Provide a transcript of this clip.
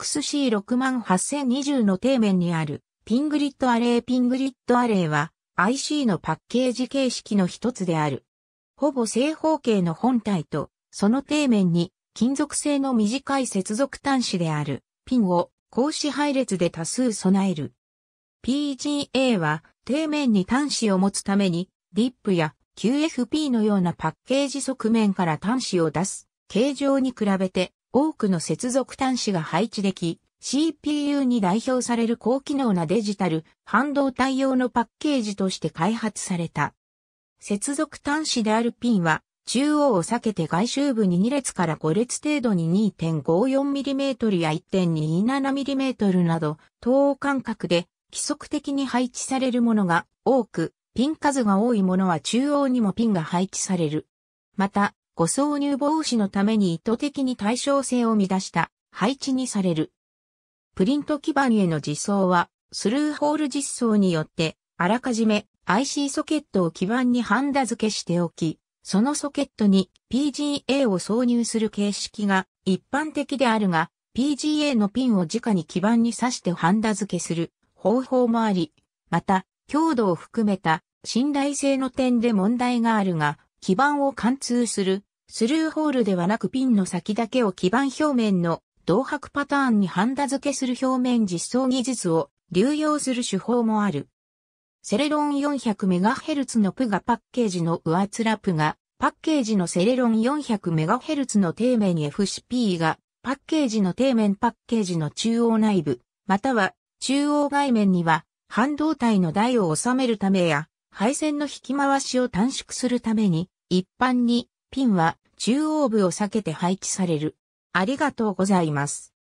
XC68020 の底面にあるピングリッドアレイピングリッドアレイは IC のパッケージ形式の一つである。ほぼ正方形の本体とその底面に金属製の短い接続端子であるピンを格子配列で多数備える。PGA は底面に端子を持つために DIP や QFP のようなパッケージ側面から端子を出す形状に比べて多くの接続端子が配置でき、CPU に代表される高機能なデジタル、半導体用のパッケージとして開発された。接続端子であるピンは、中央を避けて外周部に2列から5列程度に 2.54mm や 1.27mm など、等間隔で規則的に配置されるものが多く、ピン数が多いものは中央にもピンが配置される。また、誤挿入防止のために意図的に対称性を乱した配置にされる。プリント基板への実装は、スルーホール実装によって、あらかじめ IC ソケットを基板にハンダ付けしておき、そのソケットに PGA を挿入する形式が一般的であるが、PGA のピンを直に基板に挿してハンダ付けする方法もあり、また、強度を含めた信頼性の点で問題があるが、基板を貫通するスルーホールではなくピンの先だけを基板表面の同白パターンにハンダ付けする表面実装技術を流用する手法もある。セレロン 400MHz のプガパッケージの上ツラプが、パッケージのセレロン 400MHz の底面 FCP が、パッケージの底面パッケージの中央内部、または中央外面には、半導体の台を収めるためや、配線の引き回しを短縮するために、一般にピンは中央部を避けて配置される。ありがとうございます。